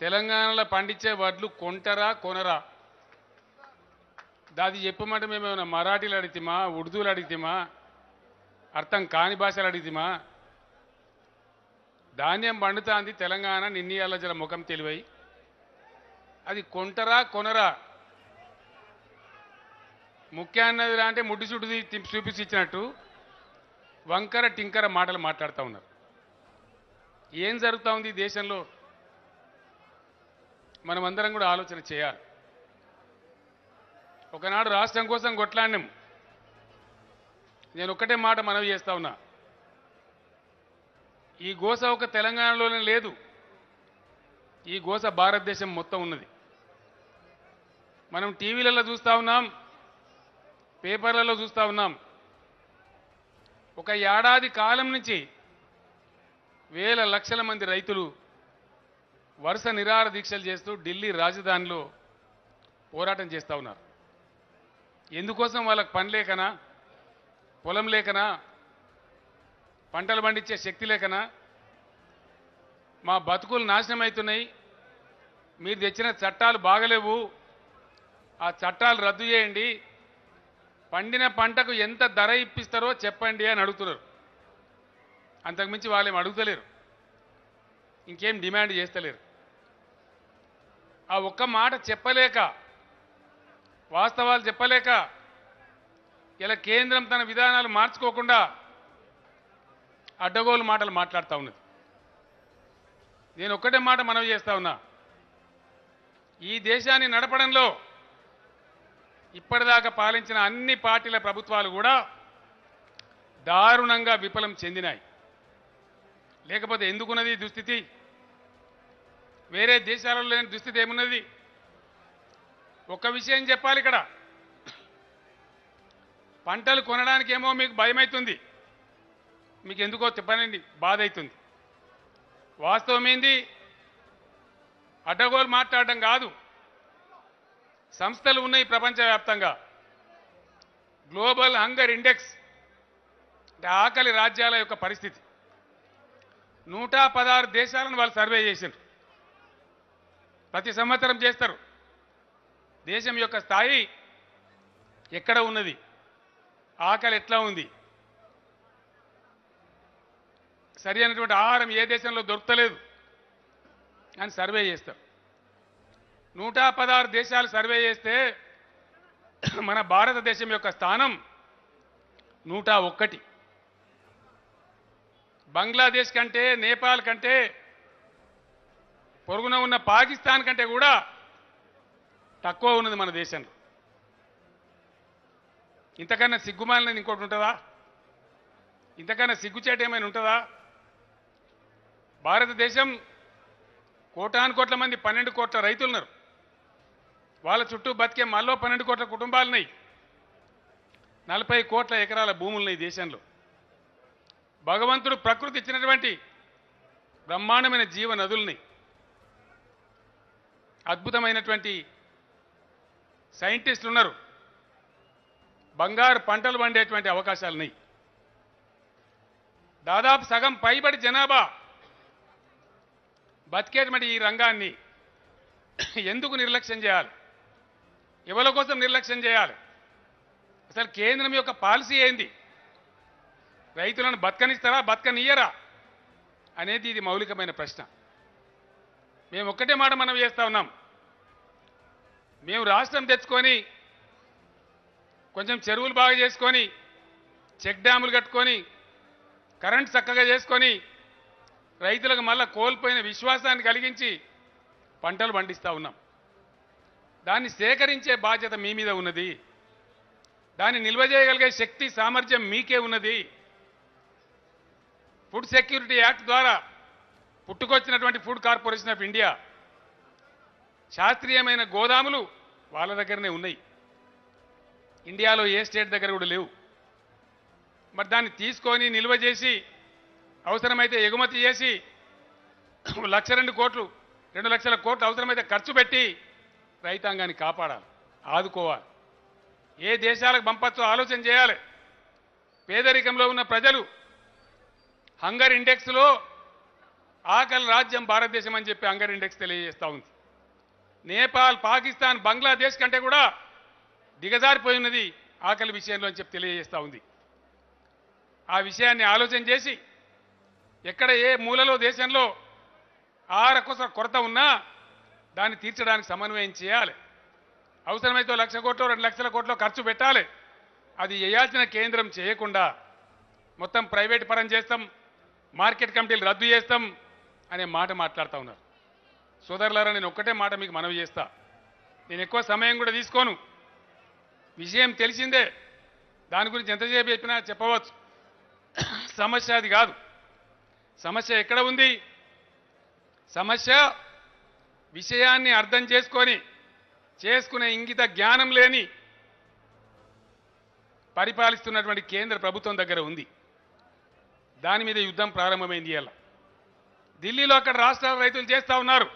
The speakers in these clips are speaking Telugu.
తెలంగాణలో పండించే వడ్లు కొంటరా కొనరా దాది చెప్పమంటే మేము ఏమైనా మరాఠీలు అడిగితేమా ఉర్దూలు అడిగితేమా అర్థం కాని భాషలు అడిగితేమా ధాన్యం పండుతాంది తెలంగాణ నిన్నీ జల ముఖం తెలివై అది కొంటరా కొనరా ముఖ్యాన్నది అంటే ముడ్డు చుట్టు చూపించి ఇచ్చినట్టు వంకర టింకర మాటలు మాట్లాడుతూ ఉన్నారు ఏం జరుగుతూ ఉంది దేశంలో మనమందరం కూడా ఆలోచన చేయాలి ఒకనాడు రాష్ట్రం కోసం కొట్లాడినాం నేను ఒక్కటే మాట మనవి చేస్తా ఉన్నా ఈ గోస ఒక తెలంగాణలోనే లేదు ఈ గోస భారతదేశం మొత్తం ఉన్నది మనం టీవీలలో చూస్తూ ఉన్నాం పేపర్లలో చూస్తూ ఉన్నాం ఒక ఏడాది కాలం నుంచి వేల లక్షల మంది రైతులు వరుస నిరాహార దీక్షలు చేస్తూ ఢిల్లీ రాజధానిలో పోరాటం చేస్తూ ఉన్నారు ఎందుకోసం వాళ్ళకు పని లేకనా పొలం లేకనా పంటలు పండించే శక్తి లేకనా మా బతుకులు నాశనం అవుతున్నాయి మీరు తెచ్చిన చట్టాలు బాగలేవు ఆ చట్టాలు రద్దు చేయండి పండిన పంటకు ఎంత ధర ఇప్పిస్తారో చెప్పండి అని అడుగుతున్నారు అంతకుమించి ఏమి అడుగుతలేరు ఇంకేం డిమాండ్ చేస్తలేరు ఆ ఒక్క మాట చెప్పలేక వాస్తవాలు చెప్పలేక ఇలా కేంద్రం తన విధానాలు మార్చుకోకుండా అడ్డగోలు మాటలు మాట్లాడుతూ ఉన్నది నేను ఒక్కటే మాట మనవి చేస్తా ఉన్నా ఈ దేశాన్ని నడపడంలో ఇప్పటిదాకా పాలించిన అన్ని పార్టీల ప్రభుత్వాలు కూడా దారుణంగా విఫలం చెందినాయి లేకపోతే ఎందుకున్నది దుస్థితి వేరే దేశాలలో లేని దుస్థితి ఏమున్నది ఒక విషయం చెప్పాలి ఇక్కడ పంటలు కొనడానికి ఏమో మీకు భయమవుతుంది మీకు ఎందుకో చెప్పనండి బాధ అవుతుంది వాస్తవం ఏంది అడ్డగోలు మాట్లాడడం కాదు సంస్థలు ఉన్నాయి ప్రపంచవ్యాప్తంగా గ్లోబల్ హంగర్ ఇండెక్స్ అంటే ఆకలి రాజ్యాల యొక్క పరిస్థితి నూట పదహారు దేశాలను వాళ్ళు సర్వే చేశారు ప్రతి సంవత్సరం చేస్తారు దేశం యొక్క స్థాయి ఎక్కడ ఉన్నది ఆకలి ఎట్లా ఉంది సరి అయినటువంటి ఆహారం ఏ దేశంలో దొరకలేదు అని సర్వే చేస్తారు నూట పదహారు దేశాలు సర్వే చేస్తే మన భారతదేశం యొక్క స్థానం నూట ఒక్కటి బంగ్లాదేశ్ కంటే నేపాల్ కంటే పొరుగున ఉన్న పాకిస్తాన్ కంటే కూడా తక్కువ ఉన్నది మన దేశంలో ఇంతకన్నా సిగ్గుమాలినది ఇంకోటి ఉంటుందా ఇంతకన్నా సిగ్గుచేట ఏమైనా ఉంటుందా భారతదేశం కోటాను కోట్ల మంది పన్నెండు కోట్ల రైతులున్నారు వాళ్ళ చుట్టూ బతికే మళ్ళీ పన్నెండు కోట్ల కుటుంబాలున్నాయి నలభై కోట్ల ఎకరాల భూములున్నాయి దేశంలో భగవంతుడు ప్రకృతి ఇచ్చినటువంటి బ్రహ్మాండమైన జీవ నదుల్ని అద్భుతమైనటువంటి సైంటిస్టులు ఉన్నారు బంగారు పంటలు పండేటువంటి అవకాశాలున్నాయి దాదాపు సగం పైబడి జనాభా బతికేటువంటి ఈ రంగాన్ని ఎందుకు నిర్లక్ష్యం చేయాలి ఎవరి కోసం నిర్లక్ష్యం చేయాలి అసలు కేంద్రం యొక్క పాలసీ ఏంది రైతులను బతకనిస్తారా బతకనియ్యరా అనేది ఇది మౌలికమైన ప్రశ్న మేము ఒక్కటే మాట మనం చేస్తా ఉన్నాం మేము రాష్ట్రం తెచ్చుకొని కొంచెం చెరువులు బాగా చేసుకొని చెక్ డ్యాములు కట్టుకొని కరెంట్ చక్కగా చేసుకొని రైతులకు మళ్ళా కోల్పోయిన విశ్వాసాన్ని కలిగించి పంటలు పండిస్తూ ఉన్నాం దాన్ని సేకరించే బాధ్యత మీ మీద ఉన్నది దాన్ని నిల్వ చేయగలిగే శక్తి సామర్థ్యం మీకే ఉన్నది ఫుడ్ సెక్యూరిటీ యాక్ట్ ద్వారా పుట్టుకొచ్చినటువంటి ఫుడ్ కార్పొరేషన్ ఆఫ్ ఇండియా శాస్త్రీయమైన గోదాములు వాళ్ళ దగ్గరనే ఉన్నాయి ఇండియాలో ఏ స్టేట్ దగ్గర కూడా లేవు మరి దాన్ని తీసుకొని నిల్వ చేసి అవసరమైతే ఎగుమతి చేసి లక్ష రెండు కోట్లు రెండు లక్షల కోట్లు అవసరమైతే ఖర్చు పెట్టి రైతాంగాన్ని కాపాడాలి ఆదుకోవాలి ఏ దేశాలకు పంపచ్చో ఆలోచన చేయాలి పేదరికంలో ఉన్న ప్రజలు హంగర్ ఇండెక్స్లో ఆకలి రాజ్యం భారతదేశం అని చెప్పి హంగర్ ఇండెక్స్ తెలియజేస్తూ ఉంది నేపాల్ పాకిస్తాన్ బంగ్లాదేశ్ కంటే కూడా దిగజారిపోయినది ఆకలి విషయంలో అని చెప్పి తెలియజేస్తూ ఉంది ఆ విషయాన్ని ఆలోచన చేసి ఎక్కడ ఏ మూలలో దేశంలో ఆహార కొరత ఉన్నా దాన్ని తీర్చడానికి సమన్వయం చేయాలి అవసరమైతే లక్ష కోట్లు రెండు లక్షల కోట్లు ఖర్చు పెట్టాలి అది చేయాల్సిన కేంద్రం చేయకుండా మొత్తం ప్రైవేట్ పరం చేస్తాం మార్కెట్ కమిటీలు రద్దు చేస్తాం అనే మాట మాట్లాడుతూ ఉన్నారు సోదరులారా నేను ఒక్కటే మాట మీకు మనవి చేస్తా నేను ఎక్కువ సమయం కూడా తీసుకోను విషయం తెలిసిందే దాని గురించి ఎంతసేపు చెప్పినా చెప్పవచ్చు సమస్య అది కాదు సమస్య ఎక్కడ ఉంది సమస్య విషయాన్ని అర్థం చేసుకొని చేసుకునే ఇంగిత జ్ఞానం లేని పరిపాలిస్తున్నటువంటి కేంద్ర ప్రభుత్వం దగ్గర ఉంది దాని మీద యుద్ధం ప్రారంభమైంది ఇలా ఢిల్లీలో అక్కడ రాష్ట్రాల రైతులు చేస్తూ ఉన్నారు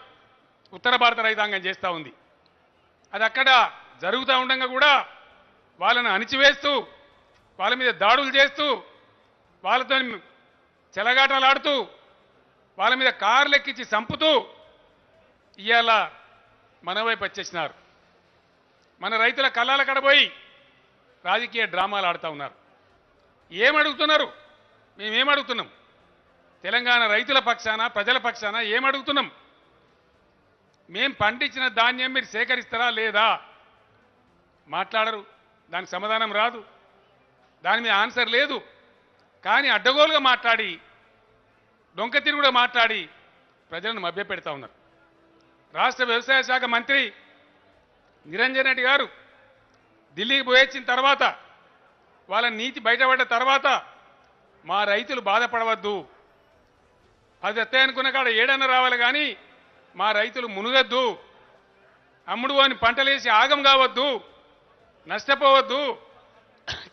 ఉత్తర భారత రైతాంగం చేస్తూ ఉంది అది అక్కడ జరుగుతూ ఉండగా కూడా వాళ్ళను అణిచివేస్తూ వాళ్ళ మీద దాడులు చేస్తూ వాళ్ళతో చెలగాటలాడుతూ వాళ్ళ మీద ఎక్కించి చంపుతూ ఇవాళ మన వైపు వచ్చేసినారు మన రైతుల కళ్ళాల కడబోయి రాజకీయ డ్రామాలు ఆడుతూ ఉన్నారు ఏమడుగుతున్నారు మేమేమడుగుతున్నాం తెలంగాణ రైతుల పక్షాన ప్రజల పక్షాన ఏమడుగుతున్నాం మేం పండించిన ధాన్యం మీరు సేకరిస్తారా లేదా మాట్లాడరు దానికి సమాధానం రాదు దాని మీద ఆన్సర్ లేదు కానీ అడ్డగోలుగా మాట్లాడి డొంక తిరుగుడు మాట్లాడి ప్రజలను మభ్యపెడతా ఉన్నారు రాష్ట్ర వ్యవసాయ శాఖ మంత్రి నిరంజన్ రెడ్డి గారు ఢిల్లీకి పోయొచ్చిన తర్వాత వాళ్ళ నీతి బయటపడ్డ తర్వాత మా రైతులు బాధపడవద్దు అది ఎత్తే అనుకున్న కాడ ఏడన్న రావాలి కానీ మా రైతులు మునుగద్దు అమ్ముడు అని పంటలేసి ఆగం కావద్దు నష్టపోవద్దు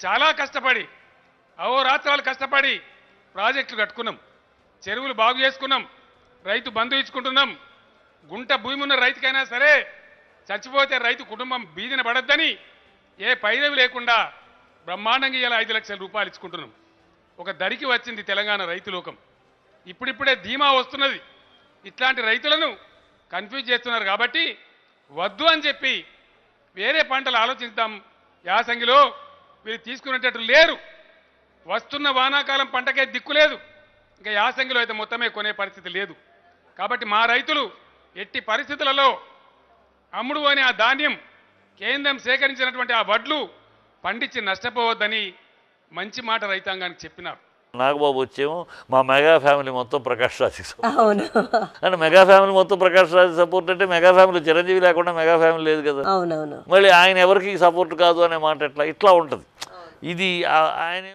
చాలా కష్టపడి అహోరాత్రాలు కష్టపడి ప్రాజెక్టులు కట్టుకున్నాం చెరువులు బాగు చేసుకున్నాం రైతు బంధు ఇచ్చుకుంటున్నాం గుంట భూమి ఉన్న రైతుకైనా సరే చచ్చిపోతే రైతు కుటుంబం బీదిన పడద్దని ఏ పైదవి లేకుండా బ్రహ్మాండంగా ఇలా ఐదు లక్షల రూపాయలు ఇచ్చుకుంటున్నాం ఒక దరికి వచ్చింది తెలంగాణ రైతు లోకం ఇప్పుడిప్పుడే ధీమా వస్తున్నది ఇట్లాంటి రైతులను కన్ఫ్యూజ్ చేస్తున్నారు కాబట్టి వద్దు అని చెప్పి వేరే పంటలు ఆలోచిద్దాం యాసంగిలో వీళ్ళు తీసుకునేటట్టు లేరు వస్తున్న వానాకాలం పంటకే దిక్కు లేదు ఇంకా యాసంగిలో అయితే మొత్తమే కొనే పరిస్థితి లేదు కాబట్టి మా రైతులు ఎట్టి పరిస్థితులలో అమ్ముడు అని ఆ ధాన్యం కేంద్రం సేకరించినటువంటి ఆ వడ్లు పండించి నష్టపోవద్దని మంచి మాట రైతాంగానికి చెప్పినారు నాగబాబు వచ్చేమో మా మెగా ఫ్యామిలీ మొత్తం ప్రకాష్ రాజ్ అంటే మెగా ఫ్యామిలీ మొత్తం ప్రకాష్ రాజ్ సపోర్ట్ అంటే మెగా ఫ్యామిలీ చిరంజీవి లేకుండా మెగా ఫ్యామిలీ లేదు కదా మళ్ళీ ఆయన ఎవరికి సపోర్ట్ కాదు అనే మాట ఇట్లా ఇట్లా ఉంటుంది ఇది ఆయన